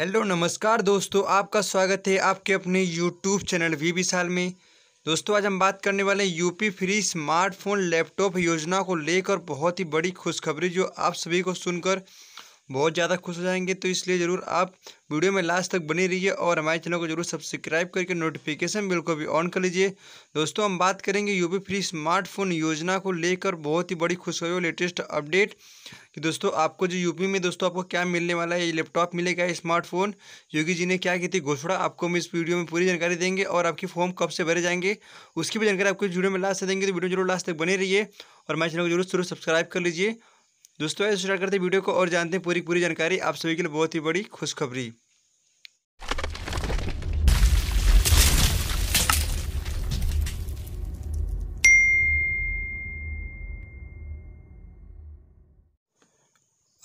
hello नमस्कार दोस्तों आपका स्वागत है आपके अपने यूट्यूब चैनल वी विशाल में दोस्तों आज हम बात करने वाले हैं यूपी फ्री स्मार्टफोन लैपटॉप योजना को लेकर बहुत ही बड़ी खुशखबरी जो आप सभी को सुनकर बहुत ज़्यादा खुश हो जाएंगे तो इसलिए ज़रूर आप वीडियो में लास्ट तक बने रहिए और हमारे चैनल को जरूर सब्सक्राइब करके नोटिफिकेशन बिल को भी ऑन कर लीजिए दोस्तों हम बात करेंगे यूपी फ्री स्मार्टफोन योजना को लेकर बहुत ही बड़ी खुशखबरी और लेटेस्ट अपडेट कि दोस्तों आपको जो यूपी में दोस्तों आपको क्या मिलने वाला है ये लैपटॉप मिलेगा स्मार्टफोन योगी जी ने क्या की थी घोषणा आपको हम इस वीडियो में पूरी जानकारी देंगे और आपके फॉर्म कब से भरे जाएंगे उसकी भी जानकारी आपको इस वीडियो में लास्ट से देंगे तो वीडियो जरूर लास्ट तक बने रहिए और हमारे चैनल को जरूर जरूर सब्सक्राइब कर लीजिए दोस्तों ऐसे स्टार्ट करते हैं वीडियो को और जानते हैं पूरी पूरी जानकारी आप सभी के लिए बहुत ही बड़ी खुशखबरी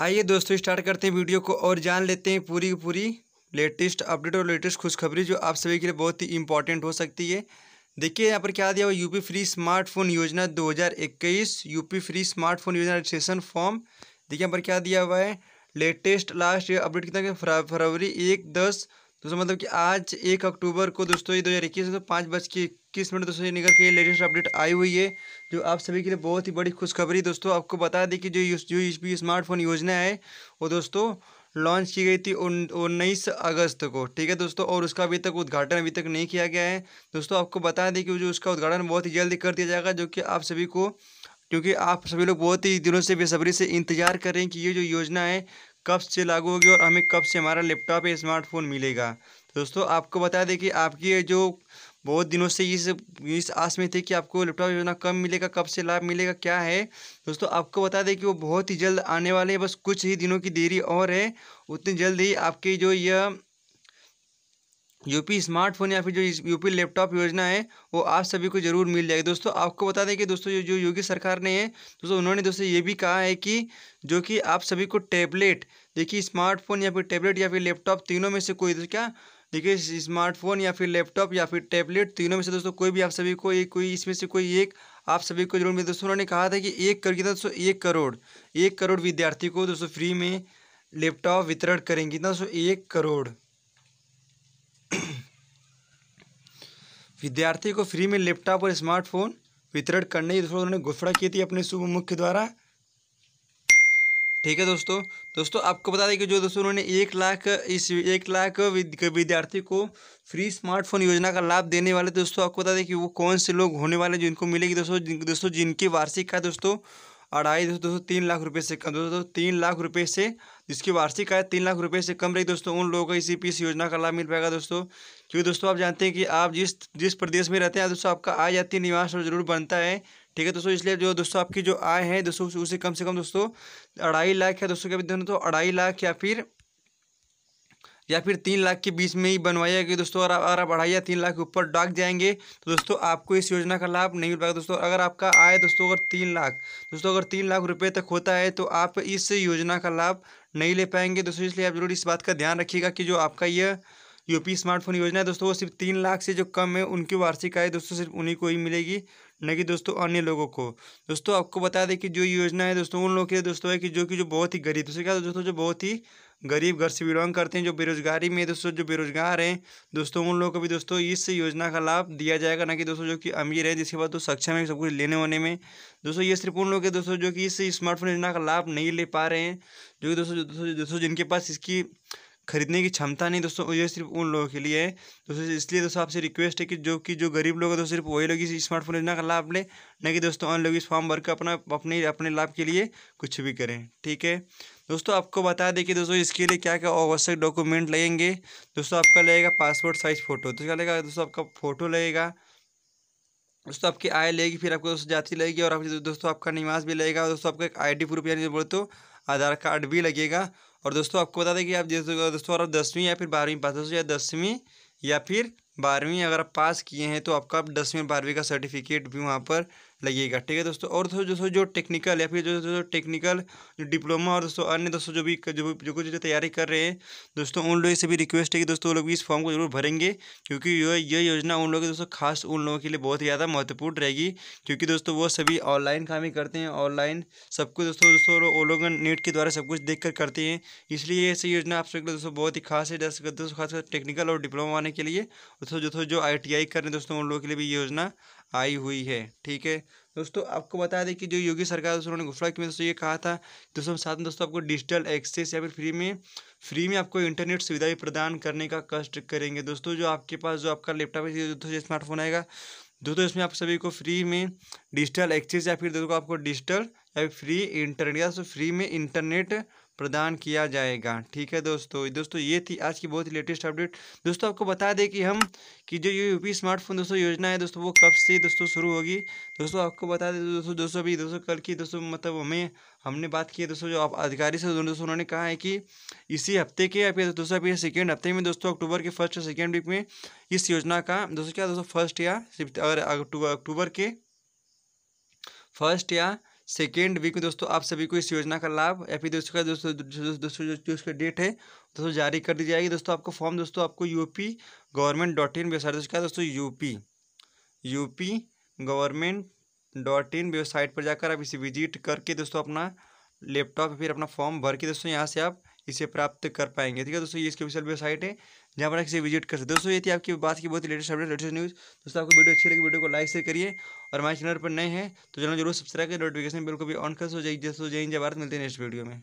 आइए दोस्तों स्टार्ट करते हैं वीडियो को और जान लेते हैं पूरी पूरी लेटेस्ट अपडेट और लेटेस्ट खुशखबरी जो आप सभी के लिए बहुत ही इंपॉर्टेंट हो सकती है देखिए यहाँ पर क्या दिया हुआ यूपी फ्री स्मार्टफोन योजना 2021 यूपी फ्री स्मार्टफोन योजना रजिस्ट्रेशन फॉर्म देखिए यहाँ पर क्या दिया हुआ है लेटेस्ट लास्ट ईयर अपडेट कितना फरवरी एक दस दोस्तों मतलब कि आज एक अक्टूबर को दोस्तों ये दो हज़ार इक्कीस पाँच बज के इक्कीस मिनट दोस्तों ये निकल के लेटेस्ट अपडेट आई हुई है जो आप सभी के लिए बहुत ही बड़ी खुशखबरी दोस्तों आपको बता दें कि जो जो स्मार्टफोन योजना है वो दोस्तों लॉन्च की गई थी उन्नीस अगस्त को ठीक है दोस्तों और उसका अभी तक उद्घाटन अभी तक नहीं किया गया है दोस्तों आपको बता दें कि जो उसका उद्घाटन बहुत ही जल्दी कर दिया जाएगा जो कि आप सभी को क्योंकि आप सभी लोग बहुत ही दिनों से बेसब्री से इंतजार कर रहे हैं कि ये जो योजना है कब से लागू होगी और हमें कब से हमारा लैपटॉप या स्मार्टफोन मिलेगा दोस्तों आपको बता दें कि आपकी जो बहुत दिनों से इस इस आस में थे कि आपको लैपटॉप योजना कब मिलेगा कब से लाभ मिलेगा क्या है दोस्तों आपको बता दें कि वो बहुत ही जल्द आने वाले हैं बस कुछ ही दिनों की देरी और है उतनी जल्द ही आपके जो यह यूपी स्मार्टफोन या फिर जो यूपी लैपटॉप योजना है वो आप सभी को जरूर मिल जाएगी दोस्तों आपको बता दें कि दोस्तों जो जो योगी सरकार ने है दोस्तों उन्होंने दोस्तों ये भी कहा है कि जो कि आप सभी को टैबलेट देखिए स्मार्टफोन या फिर टैबलेट या फिर लैपटॉप तीनों में से कोई तो क्या देखिए स्मार्टफोन या फिर लैपटॉप या फिर टैबलेट तीनों में से दोस्तों कोई भी आप सभी को एक कोई इसमें से कोई एक आप सभी को जरूर मिले दोस्तों उन्होंने कहा था कि एक करके था दोस्तों एक करोड़ एक करोड़ विद्यार्थी को दोस्तों फ्री में लैपटॉप वितरण करेंगे कितना दोस्तों एक करोड़ विद्यार्थी को फ्री में लैपटॉप और स्मार्टफोन वितरण करने की दोस्तों उन्होंने घोषणा की थी अपने शुभ मुख्य द्वारा ठीक है दोस्तों दोस्तों आपको बता दें कि जो दोस्तों उन्होंने एक लाख इस एक लाख विद्यार्थी को फ्री स्मार्टफोन योजना का लाभ देने वाले दोस्तों आपको बता दें कि वो कौन से लोग होने वाले जिनको मिलेगी दोस्तों दोस्तों जिनकी वार्षिक का दोस्तों अढ़ाई दोस्तों दोस्तों तीन लाख रुपए से कम दोस्तों तीन लाख रुपए से जिसकी वार्षिक आय तीन लाख रुपए से कम रही दोस्तों उन लोगों को इसी पी योजना का लाभ मिल पाएगा दोस्तों क्योंकि दोस्तों आप जानते हैं कि आप जिस जिस प्रदेश में रहते हैं दोस्तों आपका आय जाती निवास जरूर बनता है ठीक है दोस्तों इसलिए जो दोस्तों आपकी जो आय है दोस्तों उसे कम से कम दोस्तों अढ़ाई लाख या दोस्तों क्या तो अढ़ाई लाख या फिर या फिर तीन लाख के बीच में ही बनवाइए कि दोस्तों अगर अगर आप अढ़ाई या तीन लाख के ऊपर डाक जाएंगे तो दोस्तों आपको इस योजना का लाभ नहीं मिल पाएगा दोस्तों अगर आपका आय दोस्तों अगर तीन लाख दोस्तों अगर तीन लाख रुपए तक होता है तो आप इस योजना का लाभ नहीं ले पाएंगे दोस्तों इसलिए आप जरूर इस बात का ध्यान रखिएगा कि जो आपका यह यूपी स्मार्टफोन योजना है दोस्तों वो सिर्फ तीन लाख से जो कम है उनकी वार्षिक आय दोस्तों सिर्फ उन्हीं को ही मिलेगी न कि दोस्तों अन्य लोगों को दोस्तों आपको बता दें कि जो योजना है दोस्तों उन लोगों के लिए दोस्तों है कि जो कि जो बहुत ही गरीब दोस्तों क्या दोस्तों जो बहुत ही गरीब घर से बिलोंग करते हैं जो बेरोजगारी में दोस्तों जो बेरोजगार हैं दोस्तों उन लोगों को भी दोस्तों इस योजना का लाभ दिया जाएगा ना कि दोस्तों जो कि अमीर है जिसके बाद तो सक्षम है सब कुछ लेने होने में दोस्तों ये सिर्फ उन लोग के दोस्तों जो कि इस स्मार्टफोन योजना का लाभ नहीं ले पा रहे हैं जो कि दोस्तों दोस्तों जिनके पास इसकी खरीदने की क्षमता नहीं दोस्तों ये सिर्फ उन लोगों के लिए है दोस्तों इसलिए दोस्तों आपसे रिक्वेस्ट है कि जो कि जो गरीब लोग हैं तो सिर्फ वही लोग इस स्मार्टफोन योजना का लाभ लें न कि दोस्तों अन्य लोग इस फॉर्म भर के अपना अपने अपने लाभ के लिए कुछ भी करें ठीक है दोस्तों आपको बता दें कि दोस्तों इसके लिए क्या क्या आवश्यक डॉक्यूमेंट लगेंगे दोस्तों आपका लगेगा पासपोर्ट साइज़ फ़ोटो तो क्या लगेगा दोस्तों आपका फ़ोटो लगेगा दोस्तों आपकी आय लगेगी फिर आपको दोस्तों जाति लगेगी और आप दोस्तों आपका निवास भी लगेगा दोस्तों आपका एक आई डी प्रूफ यानी बोलते तो आधार कार्ड भी लगेगा और दोस्तों आपको बता दें कि आप जैसे दोस्तों अगर दसवीं या फिर बारहवीं पास दोस्तों या दसवीं या फिर बारहवीं अगर आप पास किए हैं तो आपका दसवीं और बारहवीं का सर्टिफिकेट भी वहाँ पर लगेगा ठीक है दोस्तों और दोस्तों जो जो टेक्निकल या फिर जो जो टेक्निकल जो डिप्लोमा और दोस्तों अन्य दोस्तों जो भी जो जो कुछ जो तैयारी कर रहे हैं दोस्तों उन लोगों से भी रिक्वेस्ट है कि दोस्तों लोग भी इस फॉर्म को जरूर भरेंगे क्योंकि यह योजना उन लोगों के दोस्तों खास उन लोगों के लिए बहुत ही ज़्यादा महत्वपूर्ण रहेगी क्योंकि दोस्तों वो सभी ऑनलाइन काम ही करते हैं ऑनलाइन सब कुछ दोस्तों दोस्तों वो लोग नेट के द्वारा सब कुछ देख कर करते हैं इसलिए ऐसी योजना आप सबके दोस्तों बहुत ही खास है जैसे दोस्तों खास टेक्निकल और डिप्लोमा आने के लिए दोस्तों जो जो आई टी आई कर रहे हैं दोस्तों उन लोगों के लिए भी योजना आई हुई है ठीक है दोस्तों आपको बता दें कि जो योगी सरकार उन्होंने घोषणा की दोस्तों ये कहा था दोस्तों साथ में दोस्तों आपको डिजिटल एक्सेस या फिर फ्री में फ्री में आपको इंटरनेट सुविधा भी प्रदान करने का कष्ट करेंगे दोस्तों जो आपके पास जो आपका लैपटॉप है स्मार्टफोन आएगा दोस्तों इसमें आप सभी को फ्री में डिजिटल एक्सेस या फिर दोस्तों आपको डिजिटल या फिर फ्री इंटरनेट या तो फ्री में इंटरनेट प्रदान किया जाएगा ठीक है दोस्तों दोस्तों ये थी आज की बहुत ही लेटेस्ट अपडेट दोस्तों आपको बता दें कि हम कि जो ये यूपी स्मार्टफोन दोस्तों योजना है दोस्तों वो कब से दोस्तों शुरू होगी दोस्तों आपको बता दें दोस्तों दोस्तों अभी दोस्तों कल की दोस्तों मतलब हमें हमने बात की है दोस्तों जो आप अधिकारी से दोस्तों उन्होंने कहा है कि इसी हफ्ते के या फिर दोस्तों अभी सेकेंड हफ्ते में दोस्तों अक्टूबर के फर्स्ट या सेकेंड वीक में इस योजना का दोस्तों क्या दोस्तों फर्स्ट या अगर अक्टूबर के फर्स्ट या सेकेंड वीक में दोस्तों आप सभी को इस योजना का लाभ या फिर दोस्तों का दोस्तों दोस्तों जो उसका डेट है दोस्तों जारी कर दी जाएगी दोस्तों आपको फॉर्म दोस्तों आपको UP government dot in website दोस्तों दोस्तों UP UP government dot in website पर जाकर आप इसे विजिट करके दोस्तों अपना लैपटॉप फिर अपना फॉर्म भर के दोस्तों यहाँ से आप इसे प्राप्त कर पाएंगे ठीक है दोस्तों ये इसकी ऑफिशियल वेबसाइट है जहाँ पर आपसे विजिट कर सकते दोस्तों ये थी आपकी बात की बहुत ही लेटेस्ट अपडेट लेटेस्ट न्यूज़ दोस्तों आपको वीडियो अच्छी लगी वीडियो को लाइक शेयर करिए और हमारे चैनल पर नए हैं तो चैनल जरूर सब्सक्राइब करें नोटिफिकेशन बिल को भी ऑन कर सो जाइए दोस्तों जय हिंद जय भारत मिलते हैं नेक्स्ट वीडियो में